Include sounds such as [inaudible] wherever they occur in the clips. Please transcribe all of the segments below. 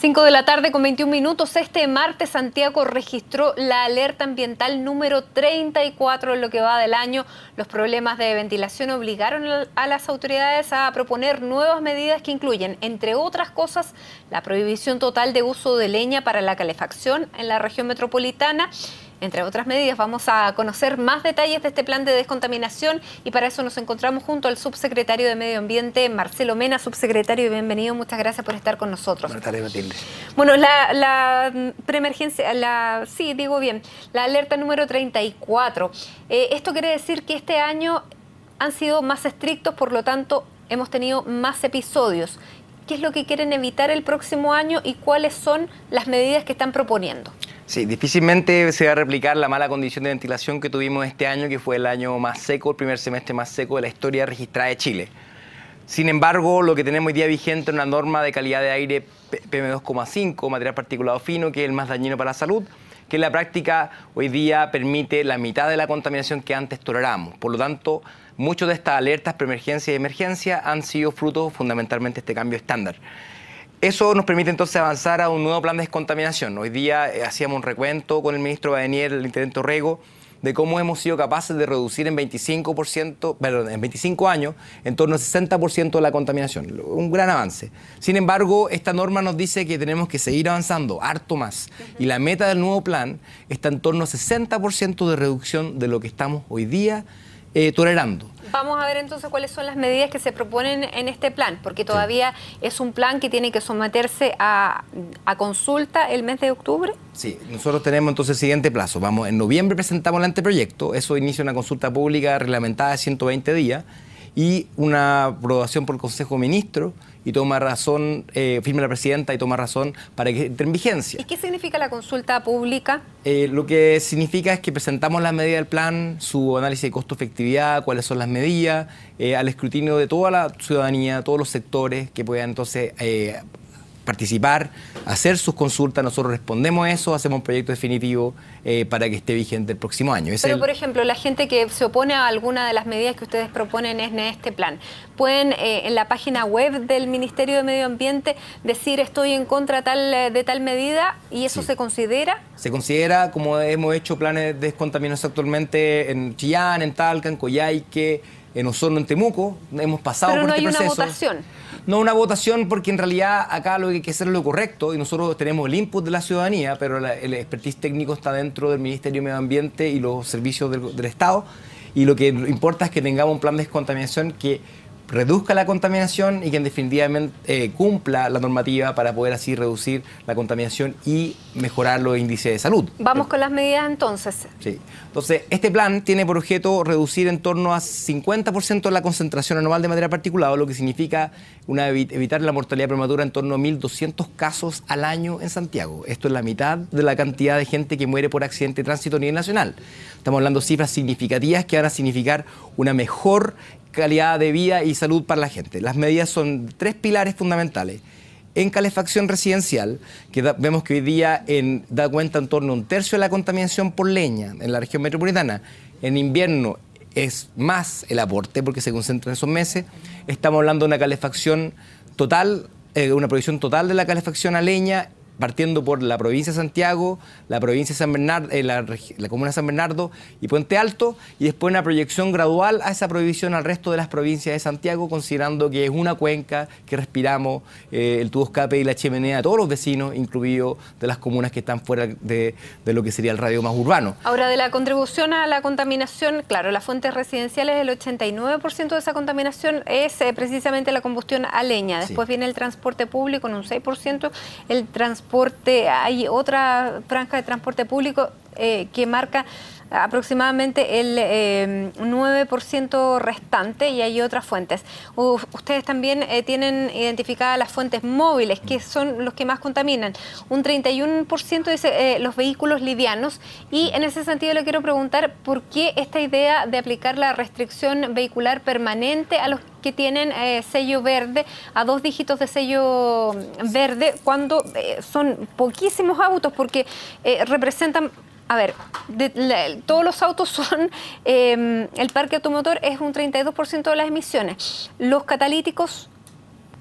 5 de la tarde con 21 minutos. Este martes Santiago registró la alerta ambiental número 34 en lo que va del año. Los problemas de ventilación obligaron a las autoridades a proponer nuevas medidas que incluyen, entre otras cosas, la prohibición total de uso de leña para la calefacción en la región metropolitana entre otras medidas, vamos a conocer más detalles de este plan de descontaminación y para eso nos encontramos junto al subsecretario de Medio Ambiente, Marcelo Mena. Subsecretario, bienvenido, muchas gracias por estar con nosotros. Bueno, la, la preemergencia, la, sí, digo bien, la alerta número 34. Eh, esto quiere decir que este año han sido más estrictos, por lo tanto, hemos tenido más episodios. ¿Qué es lo que quieren evitar el próximo año y cuáles son las medidas que están proponiendo? Sí, difícilmente se va a replicar la mala condición de ventilación que tuvimos este año, que fue el año más seco, el primer semestre más seco de la historia registrada de Chile. Sin embargo, lo que tenemos hoy día vigente es una norma de calidad de aire PM2,5, material particulado fino, que es el más dañino para la salud, que en la práctica hoy día permite la mitad de la contaminación que antes tolerábamos. Por lo tanto, muchas de estas alertas, preemergencia y emergencia, han sido fruto fundamentalmente de este cambio estándar. Eso nos permite entonces avanzar a un nuevo plan de descontaminación. Hoy día eh, hacíamos un recuento con el ministro Badenier, el intendente Orrego, de cómo hemos sido capaces de reducir en 25%, en 25 años en torno al 60% de la contaminación. Un gran avance. Sin embargo, esta norma nos dice que tenemos que seguir avanzando, harto más. Y la meta del nuevo plan está en torno al 60% de reducción de lo que estamos hoy día eh, tolerando. Vamos a ver entonces cuáles son las medidas que se proponen en este plan, porque todavía es un plan que tiene que someterse a, consulta el mes de octubre. Sí, nosotros tenemos entonces el siguiente plazo. Vamos, en noviembre presentamos el anteproyecto, eso inicia una consulta pública reglamentada de 120 días y una aprobación por el Consejo de Ministros y toma razón, eh, firme la presidenta y toma razón para que entre en vigencia. ¿Y qué significa la consulta pública? Eh, lo que significa es que presentamos la medidas del plan, su análisis de costo-efectividad, cuáles son las medidas, eh, al escrutinio de toda la ciudadanía, todos los sectores que puedan entonces participar, hacer sus consultas, nosotros respondemos eso, hacemos un proyecto definitivo eh, para que esté vigente el próximo año. Pero, por ejemplo, la gente que se opone a alguna de las medidas que ustedes proponen en este plan, ¿pueden eh, en la página web del Ministerio de Medio Ambiente decir estoy en contra tal, eh, de tal medida y eso se considera? Se considera, como hemos hecho planes de descontaminación actualmente en Chillán, en Talca, en Coyhaique, en Osorno, en Temuco, hemos pasado Pero no este hay una votación. No una votación porque en realidad acá lo que hay que hacer es lo correcto y nosotros tenemos el input de la ciudadanía, pero el expertise técnico está dentro del Ministerio de Medio Ambiente y los servicios del, del Estado y lo que importa es que tengamos un plan de descontaminación que reduzca la contaminación y que definitivamente eh, cumpla la normativa para poder así reducir la contaminación y mejorar los índices de salud. Vamos con las medidas entonces. Sí. Entonces, este plan tiene por objeto reducir en torno a 50% la concentración anual de materia particulada, lo que significa evitar la mortalidad prematura en torno a 1.200 casos al año en Santiago. Esto es la mitad de la cantidad de gente que muere por accidente de tránsito a nivel nacional. Estamos hablando de cifras significativas que van a significar una mejor calidad de vida y salud para la gente. Las medidas son tres pilares fundamentales. En calefacción residencial, que vemos que hoy día da cuenta en torno a un tercio de la contaminación por leña en la región metropolitana, en invierno es más el aporte porque se concentra en esos meses, estamos hablando de una calefacción total, eh, una prohibición total de la calefacción a leña partiendo por la provincia de Santiago, la provincia de San Bernardo, eh, la, comuna de San Bernardo y Puente Alto, y después una proyección gradual a esa prohibición al resto de las provincias de Santiago, considerando que es una cuenca que respiramos eh, el tubo escape y la chimenea de todos los vecinos, incluidos de las comunas que están fuera de, lo que sería el radio más urbano. Ahora, de la contribución a la contaminación, claro, las fuentes residenciales, el 89% de esa contaminación es eh, precisamente la combustión a leña, después viene el transporte público en un 6%, el transporte hay otra franja de transporte público eh, que marca aproximadamente el 9% eh, restante y hay otras fuentes. ustedes también eh, tienen identificadas las fuentes móviles, que son los que más contaminan. Un 31% dice eh, los vehículos livianos y en ese sentido le quiero preguntar por qué esta idea de aplicar la restricción vehicular permanente a los que tienen sello verde, a dos dígitos de sello mm, verde, cuando son poquísimos autos porque representan a ver, de, todos los autos son, [laughs] em, el parque automotor es un 32% de las emisiones. Los catalíticos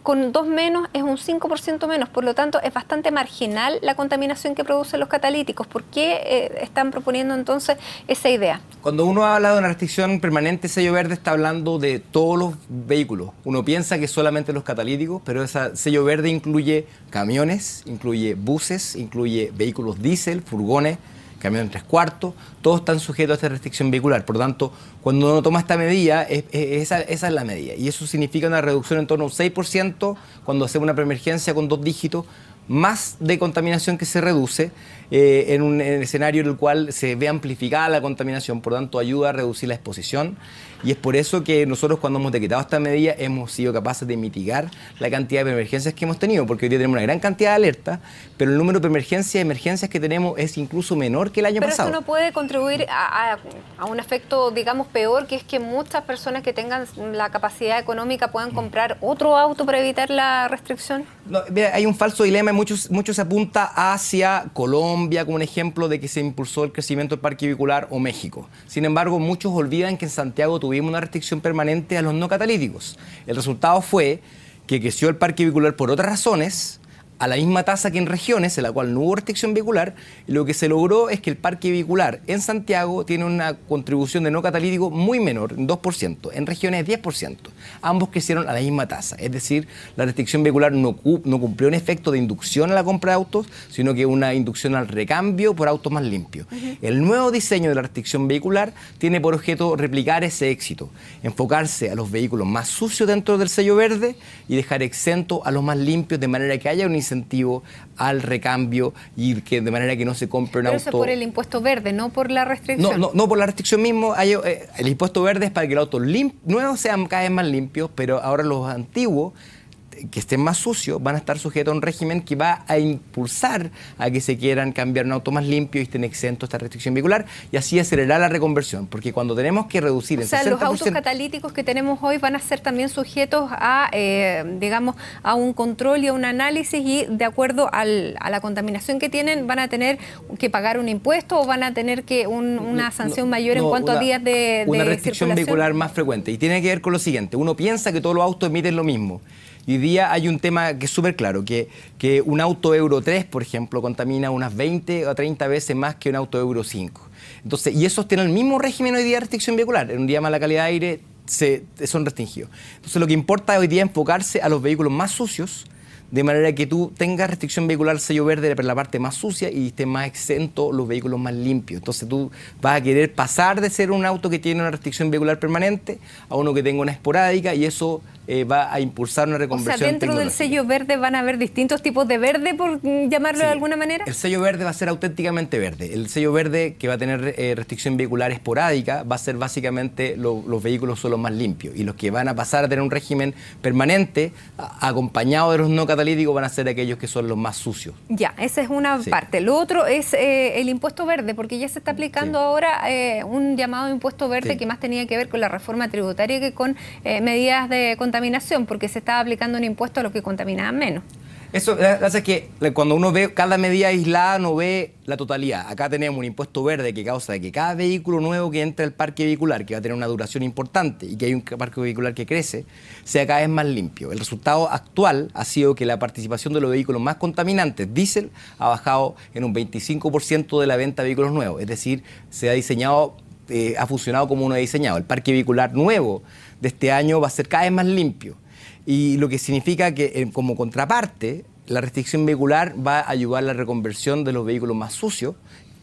con dos menos es un 5% menos, por lo tanto es bastante marginal la contaminación que producen los catalíticos. ¿Por qué eh, están proponiendo entonces esa idea? Cuando uno habla de una restricción permanente, sello verde está hablando de todos los vehículos. Uno piensa que solamente los catalíticos, pero ese sello verde incluye camiones, incluye buses, incluye vehículos diésel, furgones, en tres cuartos, todos están sujetos a esta restricción vehicular. Por lo tanto, cuando uno toma esta medida, esa, esa, es la medida. Y eso significa una reducción en torno a un 6% cuando hacemos una preemergencia con dos dígitos, más de contaminación que se reduce. Eh, en un escenario en el cual se ve amplificada la contaminación, por tanto ayuda a reducir la exposición. Y es por eso que nosotros cuando hemos decretado esta medida hemos sido capaces de mitigar la cantidad de emergencias que hemos tenido, porque hoy tenemos una gran cantidad de alertas, pero el número de emergencias emergencias que tenemos es incluso menor que el año pasado. Pero eso no puede contribuir a, un efecto, digamos, peor, que es que muchas personas que tengan la capacidad económica puedan comprar otro auto para evitar la restricción. hay un falso dilema, muchos, muchos se apunta hacia Colombia, como un ejemplo de que se impulsó el crecimiento del parque vehicular o México. Sin embargo, muchos olvidan que en Santiago tuvimos una restricción permanente a los no catalíticos. El resultado fue que creció el parque vehicular por otras razones, a la misma tasa que en regiones, en la cual no hubo restricción vehicular, lo que se logró es que el parque vehicular en Santiago tiene una contribución de no catalítico muy menor, 2%, en regiones 10%. Ambos crecieron a la misma tasa, es decir, la restricción vehicular no, no cumplió un efecto de inducción a la compra de autos, sino que una inducción al recambio por autos más limpios. El nuevo diseño de la restricción vehicular tiene por objeto replicar ese éxito, enfocarse a los vehículos más sucios dentro del sello verde y dejar exento a los más limpios de manera que haya un incentivo al recambio y que de manera que no se compre un Pero auto. Eso por el impuesto verde, no por la restricción. No, no, por la restricción mismo. Eh, el impuesto verde es para que los autos nuevos sean cada vez más limpios, pero ahora los antiguos que estén más sucios van a estar sujetos a un régimen que va a impulsar a que se quieran cambiar un auto más limpio y estén exentos esta restricción vehicular y así acelerar la reconversión, porque cuando tenemos que reducir... O sea, los autos catalíticos que tenemos hoy van a ser también sujetos a, eh, digamos, a un control y a un análisis y de acuerdo a la contaminación que tienen van a tener que pagar un impuesto o van a tener que una sanción mayor en cuanto a días de, Una restricción vehicular más frecuente y tiene que ver con lo siguiente, uno piensa que todos los autos emiten lo mismo hoy día hay un tema que es súper claro, que, que un auto Euro 3, por ejemplo, contamina unas 20 o 30 veces más que un auto Euro 5. Entonces, y esos tienen el mismo régimen hoy día de restricción vehicular. En un día mala calidad de aire se, son restringidos. Entonces, lo que importa hoy día es enfocarse a los vehículos más sucios, de manera que tú tengas restricción vehicular sello verde para la parte más sucia y esté más exento los vehículos más limpios. Entonces tú vas a querer pasar de ser un auto que tiene una restricción vehicular permanente a uno que tenga una esporádica y eso eh, va a impulsar una reconversión. O dentro del sello verde van a haber distintos tipos de verde, por llamarlo de alguna manera. El sello verde va a ser auténticamente verde. El sello verde que va a tener eh, restricción vehicular esporádica va a ser básicamente los vehículos solo más limpios y los que van a pasar a tener un régimen permanente acompañado de los no digo van a ser aquellos que son los más sucios. Ya, esa es una parte. Lo otro es eh, el impuesto verde, porque ya se está aplicando ahora eh, un llamado impuesto verde que más tenía que ver con la reforma tributaria que con eh, medidas de contaminación, porque se estaba aplicando un impuesto a los que contaminaban menos. Eso es eh, que eh, cuando uno ve cada medida aislada no ve la totalidad. Acá tenemos un impuesto verde que causa que cada vehículo nuevo que entra al parque vehicular, que va a tener una duración importante y que hay un parque vehicular que crece, sea cada vez más limpio. El resultado actual ha sido que la participación de los vehículos más contaminantes, diésel, ha bajado en un 25% de la venta de vehículos nuevos. Es decir, se ha diseñado eh, ha funcionado como uno ha diseñado. El parque vehicular nuevo de este año va a ser cada vez más limpio y lo que significa que eh, como contraparte la restricción vehicular va a ayudar a la reconversión de los vehículos más sucios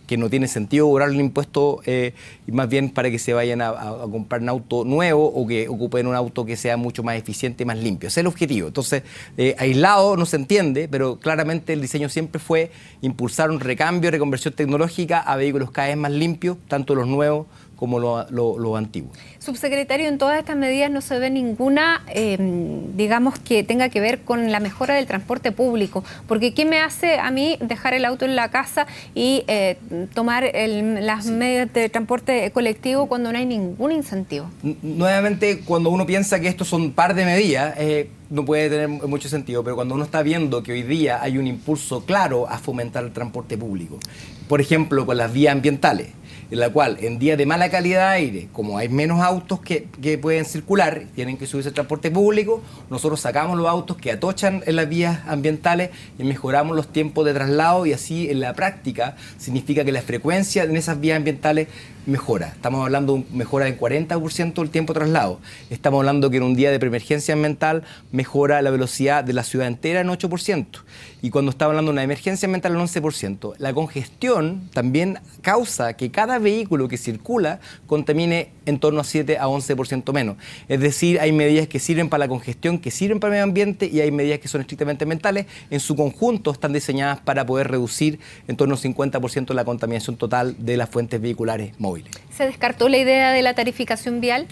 que no tiene sentido cobrar un impuesto eh, más bien para que se vayan a, comprar un auto nuevo o que ocupen un auto que sea mucho más eficiente y más limpio. Ese es el objetivo. Entonces, eh, aislado no se entiende, pero claramente el diseño siempre fue impulsar un recambio, reconversión tecnológica a vehículos cada vez más limpios, tanto los nuevos como lo, antiguo. Subsecretario, en todas estas medidas no se ve ninguna, em, digamos, que tenga que ver con la mejora del transporte público, porque ¿qué me hace a mí dejar el auto en la casa y eh, tomar las medidas de transporte colectivo cuando no hay ningún incentivo? nuevamente, cuando uno piensa que estos son par de medidas, eh, no puede tener mucho sentido, pero cuando uno está viendo que hoy día hay un impulso claro a fomentar el transporte público, por ejemplo, con las vías ambientales, en la cual en días de mala calidad de aire, como hay menos autos que, pueden circular, tienen que subirse al transporte público, nosotros sacamos los autos que atochan en las vías ambientales y mejoramos los tiempos de traslado y así en la práctica significa que la frecuencia en esas vías ambientales mejora. Estamos hablando de una mejora del 40% del tiempo traslado. Estamos hablando que en un día de preemergencia mental mejora la velocidad de la ciudad entera en 8%. Y cuando estamos hablando de una emergencia mental en 11%. La congestión también causa que cada vehículo que circula contamine en torno a 7 a 11% menos. Es decir, hay medidas que sirven para la congestión, que sirven para el medio ambiente y hay medidas que son estrictamente mentales. En su conjunto están diseñadas para poder reducir en torno al 50% la contaminación total de las fuentes vehiculares móviles. ¿Se descartó la idea de la tarificación vial?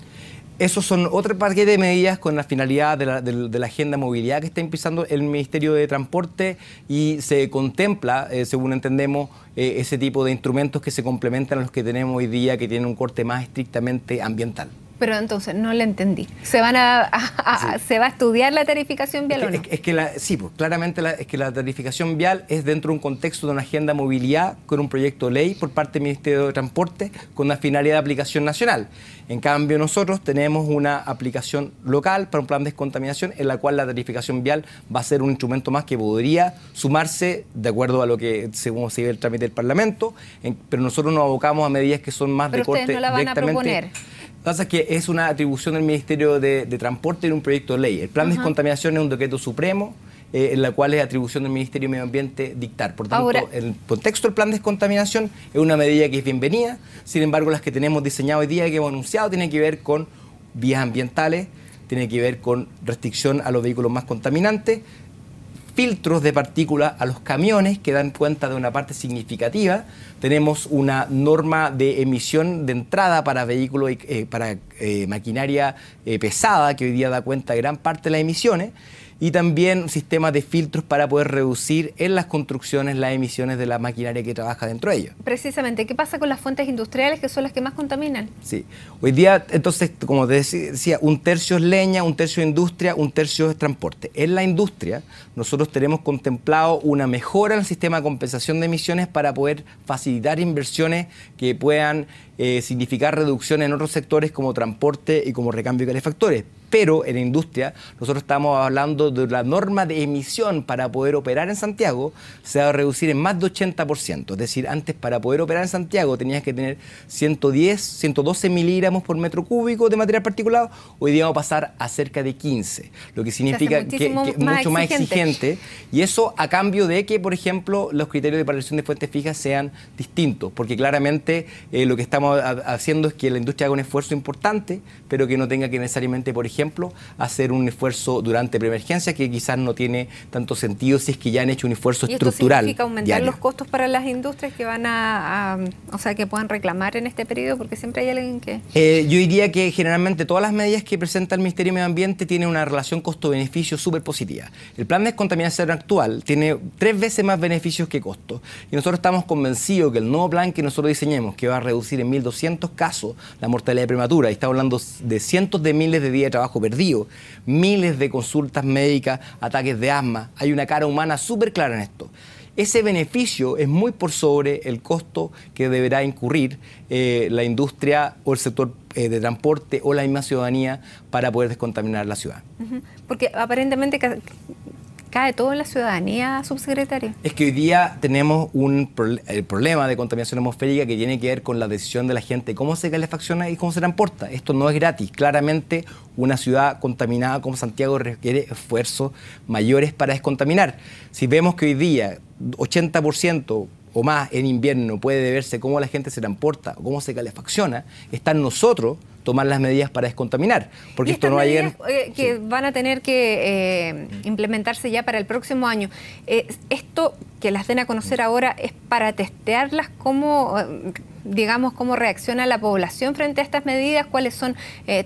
Esos son otro paquete de medidas con la finalidad de la, agenda de movilidad que está impulsando el Ministerio de Transporte y se contempla, eh, según entendemos, eh, ese tipo de instrumentos que se complementan a los que tenemos hoy día, que tienen un corte más estrictamente ambiental. Pero entonces no la entendí. ¿Se, van a, ¿se va a estudiar la tarificación vial es que, o sí, pues, claramente la, es que la tarificación vial es dentro de un contexto de una agenda movilidad con un proyecto de ley por parte del Ministerio de Transporte con una finalidad de aplicación nacional. En cambio, nosotros tenemos una aplicación local para un plan de descontaminación en la cual la tarificación vial va a ser un instrumento más que podría sumarse de acuerdo a lo que según se ve el trámite del Parlamento, pero nosotros nos abocamos a medidas que son más pero de corte no la van A proponer pasa es que es una atribución del Ministerio de, Transporte en un proyecto de ley. El plan de descontaminación es un decreto supremo eh, en la cual es atribución del Ministerio de Medio Ambiente dictar. Por tanto, el contexto del plan de descontaminación es una medida que es bienvenida. Sin embargo, las que tenemos diseñado hoy día, y que hemos anunciado, tienen que ver con vías ambientales, tienen que ver con restricción a los vehículos más contaminantes, filtros de partículas a los camiones que dan cuenta de una parte significativa. Tenemos una norma de emisión de entrada para vehículos, y eh, para eh, maquinaria eh, pesada, que hoy día da cuenta de gran parte de las emisiones y también sistemas de filtros para poder reducir en las construcciones las emisiones de la maquinaria que trabaja dentro de ellos. Precisamente, ¿qué pasa con las fuentes industriales que son las que más contaminan? Sí, hoy día, entonces, como decía, un tercio es leña, un tercio es industria, un tercio es transporte. En la industria, nosotros tenemos contemplado una mejora en el sistema de compensación de emisiones para poder facilitar inversiones que puedan eh, significar reducción en otros sectores como transporte y como recambio de calefactores. Pero en la industria, nosotros estamos hablando de la norma de emisión para poder operar en Santiago, se va a reducir en más de 80%. Es decir, antes para poder operar en Santiago tenías que tener 110, 112 miligramos por metro cúbico de material particulado, hoy día vamos a pasar a cerca de 15, lo que significa que, es mucho más exigente. Y eso a cambio de que, por ejemplo, los criterios de paralización de fuentes fijas sean distintos, porque claramente eh, lo que estamos haciendo es que la industria haga un esfuerzo importante, pero que no tenga que necesariamente, por ejemplo, hacer un esfuerzo durante preemergencia que quizás no tiene tanto sentido si es que ya han hecho un esfuerzo ¿Y esto estructural. significa aumentar los costos para las industrias que van a, o sea, que puedan reclamar en este periodo? Porque siempre hay alguien que... Eh, yo diría que generalmente todas las medidas que presenta el Ministerio de Medio Ambiente tienen una relación costo-beneficio súper positiva. El plan de descontaminación actual tiene tres veces más beneficios que costos. Y nosotros estamos convencidos que el nuevo plan que nosotros diseñemos, que va a reducir en 1.200 casos la mortalidad prematura. Y estamos hablando de cientos de miles de días de trabajo perdido, miles de consultas médicas, ataques de asma. Hay una cara humana súper clara en esto ese beneficio es muy por sobre el costo que deberá incurrir eh, la industria o el sector eh, de transporte o la misma ciudadanía para poder descontaminar la ciudad. Porque aparentemente cae todo en la ciudadanía, subsecretario. Es que hoy día tenemos un el problema de contaminación atmosférica que tiene que ver con la decisión de la gente cómo se calefacciona y cómo se transporta. Esto no es gratis. Claramente, una ciudad contaminada como Santiago requiere esfuerzos mayores para descontaminar. Si vemos que hoy día 80% o más en invierno puede verse cómo la gente se transporta o cómo se calefacciona, está en nosotros tomar las medidas para descontaminar, porque esto no hay. Eh, que van a tener que eh, implementarse ya para el próximo año. Eh, esto que las den a conocer mm. ahora es para testearlas, cómo, digamos, cómo reacciona la población frente a estas medidas, cuáles son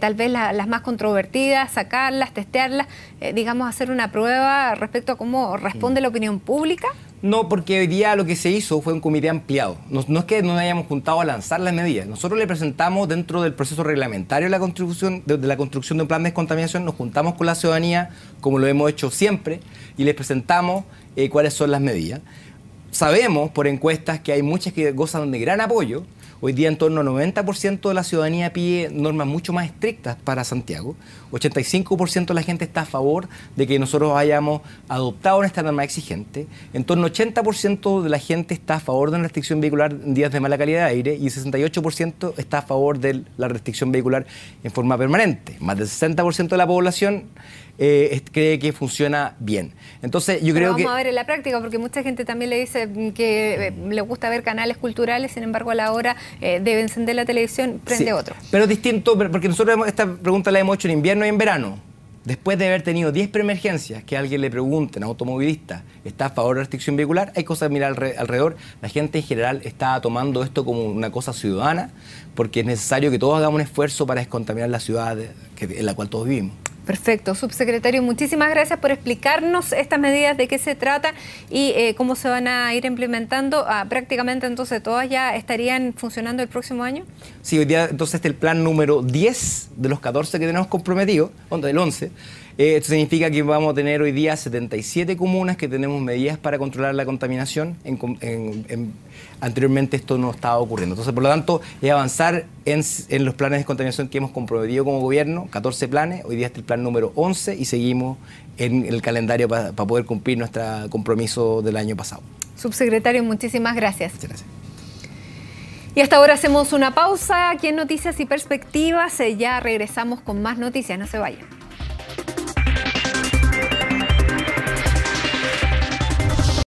tal vez las más controvertidas, sacarlas, testearlas, digamos, hacer una prueba respecto a cómo responde mm. la opinión pública. No, porque hoy día lo que se hizo fue un comité ampliado. No, es que no hayamos juntado a lanzar las medidas. Nosotros le presentamos dentro del proceso reglamentario de la, construcción, de, la construcción de un plan de descontaminación, nos juntamos con la ciudadanía, como lo hemos hecho siempre, y les presentamos eh, cuáles son las medidas. Sabemos por encuestas que hay muchas que gozan de gran apoyo, Hoy día en torno al 90% de la ciudadanía pide normas mucho más estrictas para Santiago. 85% de la gente está a favor de que nosotros hayamos adoptado una norma exigente. En torno al 80% de la gente está a favor de una restricción vehicular en días de mala calidad de aire y el 68% está a favor de la restricción vehicular en forma permanente. Más del 60% de la población eh, cree que funciona bien. Entonces, yo creo vamos que. Vamos a ver en la práctica, porque mucha gente también le dice mm, que eh, le gusta ver canales culturales, sin embargo, a la hora eh, de encender la televisión, prende otro. Pero es distinto, porque nosotros esta pregunta la hemos hecho en invierno y en verano. Después de haber tenido 10 preemergencias, que alguien le pregunte a automovilista, ¿está a favor de restricción vehicular? Hay cosas a mirar alrededor. La gente en general está tomando esto como una cosa ciudadana, porque es necesario que todos hagamos un esfuerzo para descontaminar la ciudad en la cual todos vivimos. Perfecto. Subsecretario, muchísimas gracias por explicarnos estas medidas, de qué se trata y eh, cómo se van a ir implementando. Ah, prácticamente entonces todas ya estarían funcionando el próximo año. Sí, hoy día entonces este el plan número 10 de los 14 que tenemos comprometido, onda el 11. Eh, esto significa que vamos a tener hoy día 77 comunas que tenemos medidas para controlar la contaminación. En, anteriormente esto no estaba ocurriendo. Entonces, por lo tanto, es avanzar en, los planes de contaminación que hemos comprometido como gobierno, 14 planes, hoy día está el plan número 11 y seguimos en el calendario para poder cumplir nuestro compromiso del año pasado. Subsecretario, muchísimas gracias. gracias. Y hasta ahora hacemos una pausa aquí en Noticias y Perspectivas. Eh, ya regresamos con más noticias. No se vayan.